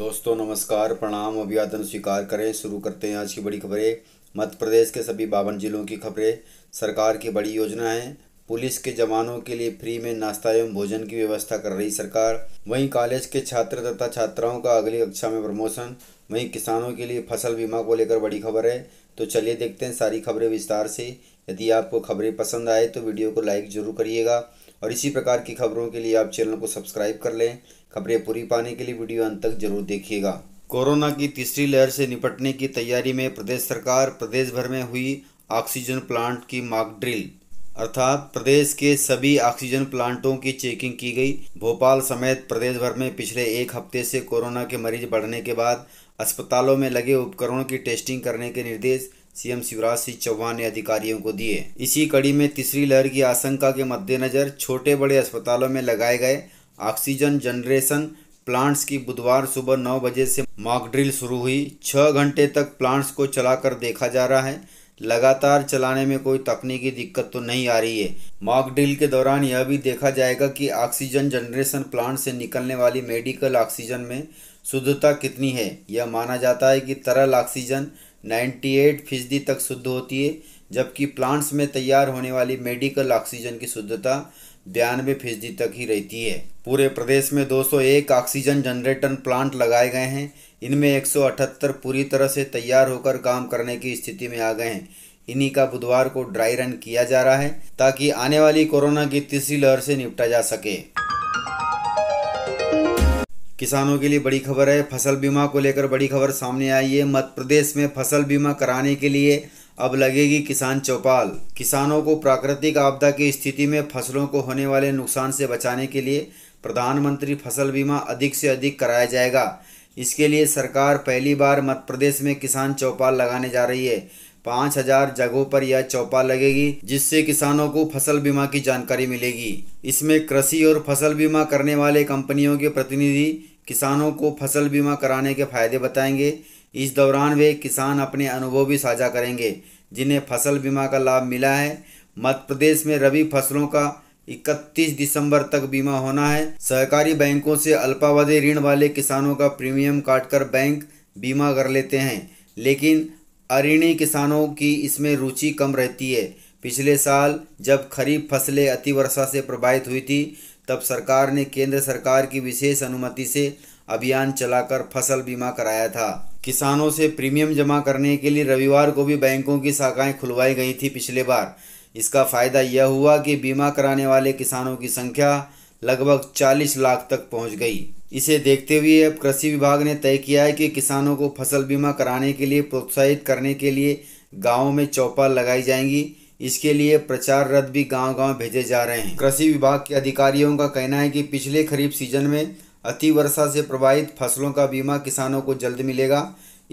दोस्तों नमस्कार प्रणाम अभिवादन स्वीकार करें शुरू करते हैं आज की बड़ी खबरें मध्य प्रदेश के सभी बावन जिलों की खबरें सरकार की बड़ी योजना है पुलिस के जवानों के लिए फ्री में नाश्ता एवं भोजन की व्यवस्था कर रही सरकार वहीं कॉलेज के छात्र तथा छात्राओं का अगली कक्षा में प्रमोशन वहीं किसानों के लिए फसल बीमा को लेकर बड़ी खबर है तो चलिए देखते हैं सारी खबरें विस्तार से यदि आपको खबरें पसंद आए तो वीडियो को लाइक जरूर करिएगा और इसी प्रकार की खबरों के लिए आप चैनल को सब्सक्राइब कर लें खबरें पूरी पाने के लिए वीडियो अंत तक जरूर देखिएगा कोरोना की तीसरी लहर से निपटने की तैयारी में प्रदेश सरकार प्रदेश भर में हुई ऑक्सीजन प्लांट की मार्क ड्रिल अर्थात प्रदेश के सभी ऑक्सीजन प्लांटों की चेकिंग की गई भोपाल समेत प्रदेश भर में पिछले एक हफ्ते से कोरोना के मरीज बढ़ने के बाद अस्पतालों में लगे उपकरणों की टेस्टिंग करने के निर्देश सीएम शिवराज सिंह चौहान ने अधिकारियों को दिए इसी कड़ी में तीसरी लहर की आशंका के मद्देनजर छोटे बड़े अस्पतालों में लगाए गए ऑक्सीजन जनरेशन प्लांट्स की बुधवार सुबह नौ बजे से मॉक ड्रिल शुरू हुई छः घंटे तक प्लांट्स को चलाकर देखा जा रहा है लगातार चलाने में कोई तकनीकी दिक्कत तो नहीं आ रही है मॉक ड्रिल के दौरान यह भी देखा जाएगा कि ऑक्सीजन जनरेशन प्लांट से निकलने वाली मेडिकल ऑक्सीजन में शुद्धता कितनी है यह माना जाता है कि तरल ऑक्सीजन 98 फीसदी तक शुद्ध होती है जबकि प्लांट्स में तैयार होने वाली मेडिकल ऑक्सीजन की शुद्धता बयानवे फीसदी तक ही रहती है पूरे प्रदेश में 201 ऑक्सीजन जनरेटर प्लांट लगाए गए हैं इनमें 178 पूरी तरह से तैयार होकर काम करने की स्थिति में आ गए हैं इन्हीं का बुधवार को ड्राई रन किया जा रहा है ताकि आने वाली कोरोना की तीसरी लहर से निपटा जा सके किसानों के लिए बड़ी खबर है फसल बीमा को लेकर बड़ी खबर सामने आई है मध्य प्रदेश में फसल बीमा कराने के लिए अब लगेगी किसान चौपाल किसानों को प्राकृतिक आपदा की स्थिति में फसलों को होने वाले नुकसान से बचाने के लिए प्रधानमंत्री फसल बीमा अधिक से अधिक कराया जाएगा इसके लिए सरकार पहली बार मध्य प्रदेश में किसान चौपाल लगाने जा रही है पाँच हजार जगहों पर यह चौपाल लगेगी जिससे किसानों को फसल बीमा की जानकारी मिलेगी इसमें कृषि और फसल बीमा करने वाले कंपनियों के प्रतिनिधि किसानों को फसल बीमा कराने के फायदे बताएंगे इस दौरान वे किसान अपने अनुभव भी साझा करेंगे जिन्हें फसल बीमा का लाभ मिला है मध्य प्रदेश में रबी फसलों का 31 दिसंबर तक बीमा होना है सहकारी बैंकों से अल्पावधि ऋण वाले किसानों का प्रीमियम काटकर बैंक बीमा कर लेते हैं लेकिन अरिणी किसानों की इसमें रुचि कम रहती है पिछले साल जब खरीफ फसलें अतिवर्षा से प्रभावित हुई थी तब सरकार ने केंद्र सरकार की विशेष अनुमति से अभियान चलाकर फसल बीमा कराया था किसानों से प्रीमियम जमा करने के लिए रविवार को भी बैंकों की शाखाएं खुलवाई गई थी पिछले बार इसका फायदा यह हुआ कि बीमा कराने वाले किसानों की संख्या लगभग 40 लाख तक पहुंच गई इसे देखते हुए अब कृषि विभाग ने तय किया है कि किसानों को फसल बीमा कराने के लिए प्रोत्साहित करने के लिए गाँव में चौपाल लगाई जाएंगी इसके लिए प्रचार रथ भी गांव-गांव भेजे जा रहे हैं कृषि विभाग के अधिकारियों का कहना है कि पिछले खरीफ सीजन में अतिवर्षा से प्रभावित फसलों का बीमा किसानों को जल्द मिलेगा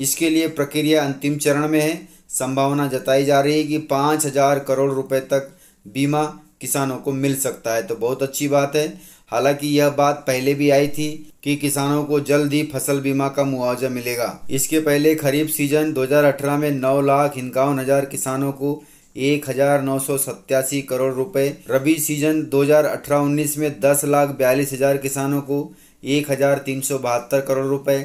इसके लिए प्रक्रिया अंतिम चरण में है संभावना जताई जा रही है कि पाँच हज़ार करोड़ रुपए तक बीमा किसानों को मिल सकता है तो बहुत अच्छी बात है हालांकि यह बात पहले भी आई थी कि किसानों को जल्द ही फसल बीमा का मुआवजा मिलेगा इसके पहले खरीफ सीजन 2018 में नौ लाख इक्यावन हजार किसानों को एक हजार नौ सौ सत्तासी करोड़ रुपए रबी सीजन 2018-19 में दस लाख बयालीस हजार किसानों को एक हजार तीन सौ बहत्तर करोड़ रुपए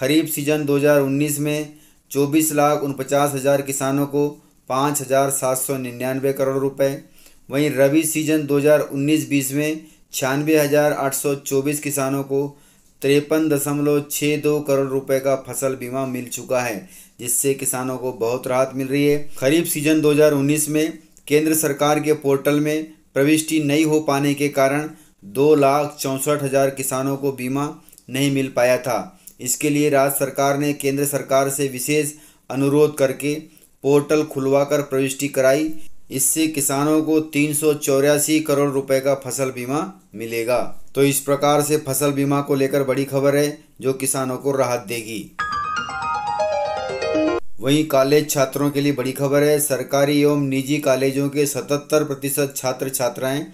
खरीफ सीजन 2019 में चौबीस लाख उनपचास हजार किसानों को पाँच हजार सात सौ निन्यानवे करोड़ रुपए वहीं रबी सीजन 2019-20 में छियानवे हज़ार आठ सौ चौबीस किसानों को तिरपन दशमलव छः दो करोड़ रुपए का फसल बीमा मिल चुका है जिससे किसानों को बहुत राहत मिल रही है खरीफ सीजन 2019 में केंद्र सरकार के पोर्टल में प्रविष्टि नहीं हो पाने के कारण दो लाख चौंसठ हज़ार किसानों को बीमा नहीं मिल पाया था इसके लिए राज्य सरकार ने केंद्र सरकार से विशेष अनुरोध करके पोर्टल खुलवाकर प्रविष्टि कराई इससे किसानों को तीन करोड़ रुपए का फसल बीमा मिलेगा तो इस प्रकार से फसल बीमा को लेकर बड़ी खबर है जो किसानों को राहत देगी वहीं कॉलेज छात्रों के लिए बड़ी खबर है सरकारी एवं निजी कॉलेजों के 77 प्रतिशत छात्र छात्राएं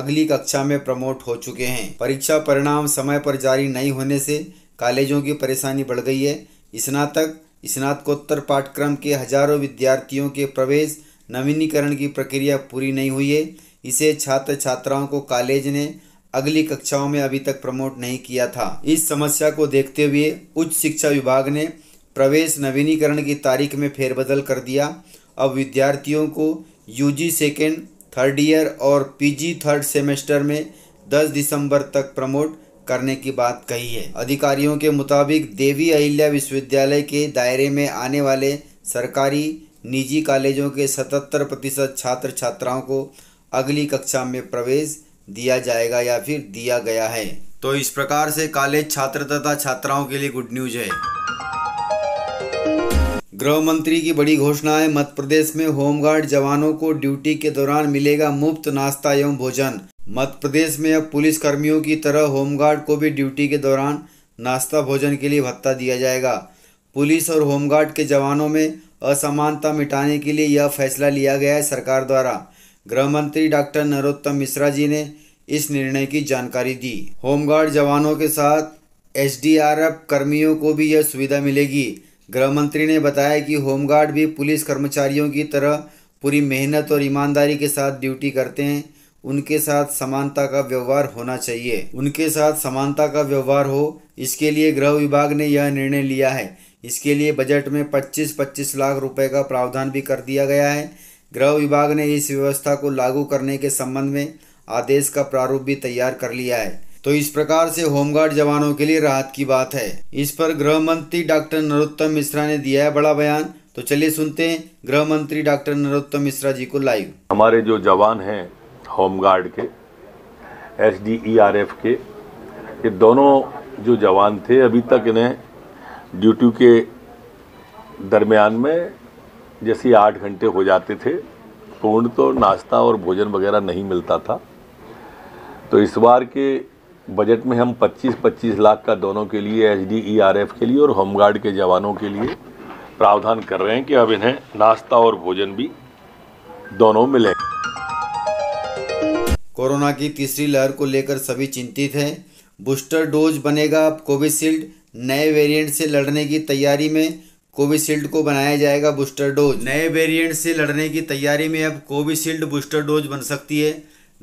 अगली कक्षा में प्रमोट हो चुके हैं परीक्षा परिणाम समय पर जारी नहीं होने से कॉलेजों की परेशानी बढ़ गई है स्नातक स्नातकोत्तर पाठ्यक्रम के हजारों विद्यार्थियों के प्रवेश नवीनीकरण की प्रक्रिया पूरी नहीं हुई है इसे छात्र छात्राओं को कॉलेज ने अगली कक्षाओं में अभी तक प्रमोट नहीं किया था इस समस्या को देखते हुए उच्च शिक्षा विभाग ने प्रवेश नवीनीकरण की तारीख में फेरबदल कर दिया अब विद्यार्थियों को यूजी सेकेंड थर्ड ईयर और पीजी थर्ड सेमेस्टर में 10 दिसंबर तक प्रमोट करने की बात कही है अधिकारियों के मुताबिक देवी अहिल्या विश्वविद्यालय के दायरे में आने वाले सरकारी निजी कॉलेजों के 77 प्रतिशत छात्र छात्राओं को अगली कक्षा में प्रवेश दिया जाएगा या फिर दिया गया है तो इस प्रकार से कॉलेज छात्र तथा छात्राओं के लिए गुड न्यूज है गृह मंत्री की बड़ी घोषणा है मध्य प्रदेश में होमगार्ड जवानों को ड्यूटी के दौरान मिलेगा मुफ्त नाश्ता एवं भोजन मध्य प्रदेश में अब पुलिस कर्मियों की तरह होमगार्ड को भी ड्यूटी के दौरान नाश्ता भोजन के लिए भत्ता दिया जाएगा पुलिस और होमगार्ड के जवानों में असमानता मिटाने के लिए यह फैसला लिया गया है सरकार द्वारा गृह मंत्री डॉक्टर नरोत्तम मिश्रा जी ने इस निर्णय की जानकारी दी होमगार्ड जवानों के साथ एसडीआरएफ कर्मियों को भी यह सुविधा मिलेगी गृह मंत्री ने बताया कि होमगार्ड भी पुलिस कर्मचारियों की तरह पूरी मेहनत और ईमानदारी के साथ ड्यूटी करते हैं उनके साथ समानता का व्यवहार होना चाहिए उनके साथ समानता का व्यवहार हो इसके लिए गृह विभाग ने यह निर्णय लिया है इसके लिए बजट में 25-25 लाख रुपए का प्रावधान भी कर दिया गया है गृह विभाग ने इस व्यवस्था को लागू करने के संबंध में आदेश का प्रारूप भी तैयार कर लिया है तो इस प्रकार से होमगार्ड जवानों के लिए राहत की बात है इस पर गृह मंत्री डॉक्टर नरोत्तम मिश्रा ने दिया है बड़ा बयान तो चलिए सुनते हैं गृह मंत्री डॉक्टर नरोत्तम मिश्रा जी को लाइव हमारे जो जवान हैं होमगार्ड के एस के ये दोनों जो जवान थे अभी तक इन्हें ड्यूटी के दरमियान में जैसे आठ घंटे हो जाते थे पूर्ण तो नाश्ता और भोजन वगैरह नहीं मिलता था तो इस बार के बजट में हम 25-25 लाख का दोनों के लिए एच डी के लिए और होमगार्ड के जवानों के लिए प्रावधान कर रहे हैं कि अब इन्हें नाश्ता और भोजन भी दोनों मिले कोरोना की तीसरी लहर को लेकर सभी चिंतित हैं बूस्टर डोज बनेगा कोविशील्ड नए वेरिएंट से लड़ने की तैयारी में कोविशील्ड को बनाया जाएगा बूस्टर डोज नए वेरिएंट से लड़ने की तैयारी में अब कोविशील्ड बूस्टर डोज बन सकती है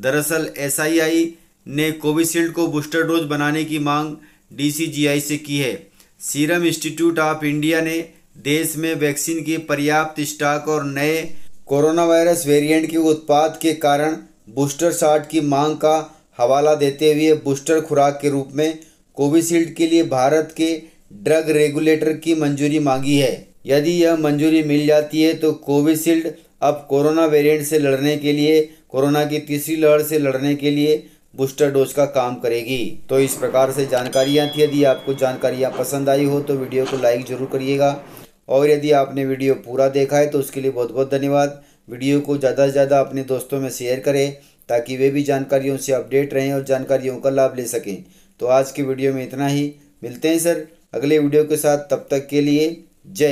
दरअसल एस ने कोविशील्ड को बूस्टर डोज बनाने की मांग डी से की है सीरम इंस्टीट्यूट ऑफ इंडिया ने देश में वैक्सीन की पर्याप्त स्टॉक और नए कोरोना वायरस वेरियंट के उत्पाद के कारण बूस्टर शॉट की मांग का हवाला देते हुए बूस्टर खुराक के रूप में कोविशील्ड के लिए भारत के ड्रग रेगुलेटर की मंजूरी मांगी है यदि यह मंजूरी मिल जाती है तो कोविशील्ड अब कोरोना वेरिएंट से लड़ने के लिए कोरोना की तीसरी लहर से लड़ने के लिए बूस्टर डोज का काम करेगी तो इस प्रकार से जानकारियाँ थी यदि आपको जानकारियाँ पसंद आई हो तो वीडियो को लाइक ज़रूर करिएगा और यदि आपने वीडियो पूरा देखा है तो उसके लिए बहुत बहुत धन्यवाद वीडियो को ज़्यादा से ज़्यादा अपने दोस्तों में शेयर करें ताकि वे भी जानकारियों से अपडेट रहें और जानकारियों का लाभ ले सकें तो आज की वीडियो में इतना ही मिलते हैं सर अगले वीडियो के साथ तब तक के लिए जय